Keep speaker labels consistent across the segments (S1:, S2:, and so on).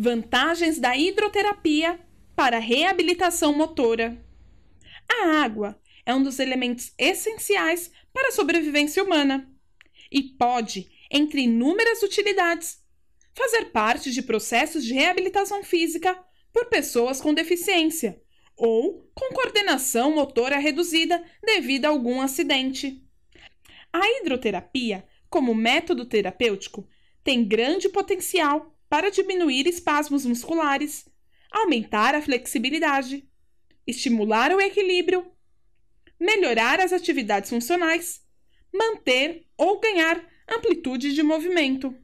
S1: Vantagens da hidroterapia para reabilitação motora. A água é um dos elementos essenciais para a sobrevivência humana e pode, entre inúmeras utilidades, fazer parte de processos de reabilitação física por pessoas com deficiência ou com coordenação motora reduzida devido a algum acidente. A hidroterapia, como método terapêutico, tem grande potencial para diminuir espasmos musculares, aumentar a flexibilidade, estimular o equilíbrio, melhorar as atividades funcionais, manter ou ganhar amplitude de movimento.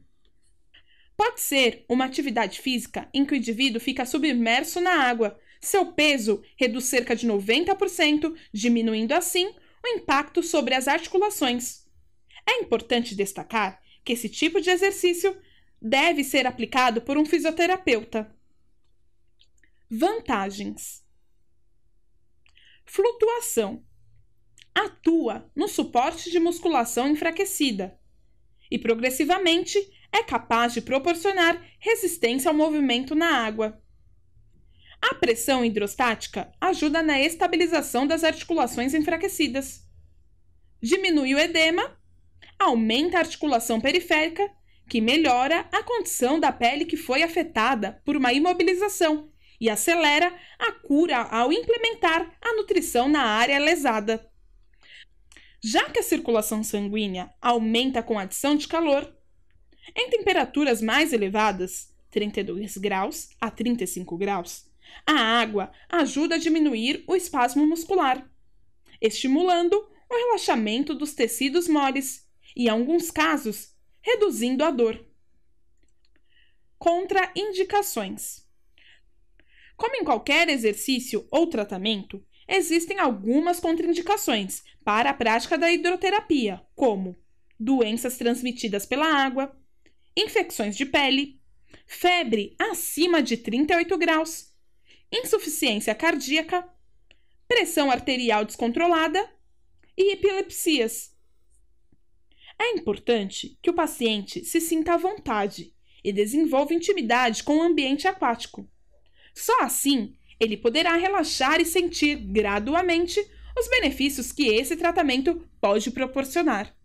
S1: Pode ser uma atividade física em que o indivíduo fica submerso na água, seu peso reduz cerca de 90%, diminuindo assim o impacto sobre as articulações. É importante destacar que esse tipo de exercício deve ser aplicado por um fisioterapeuta. Vantagens: Flutuação atua no suporte de musculação enfraquecida e progressivamente é capaz de proporcionar resistência ao movimento na água. A pressão hidrostática ajuda na estabilização das articulações enfraquecidas. Diminui o edema, aumenta a articulação periférica que melhora a condição da pele que foi afetada por uma imobilização e acelera a cura ao implementar a nutrição na área lesada. Já que a circulação sanguínea aumenta com a adição de calor, em temperaturas mais elevadas, 32 graus a 35 graus, a água ajuda a diminuir o espasmo muscular, estimulando o relaxamento dos tecidos moles e, em alguns casos, reduzindo a dor. Contraindicações. Como em qualquer exercício ou tratamento, existem algumas contraindicações para a prática da hidroterapia, como doenças transmitidas pela água, infecções de pele, febre acima de 38 graus, insuficiência cardíaca, pressão arterial descontrolada e epilepsias, é importante que o paciente se sinta à vontade e desenvolva intimidade com o ambiente aquático. Só assim ele poderá relaxar e sentir gradualmente os benefícios que esse tratamento pode proporcionar.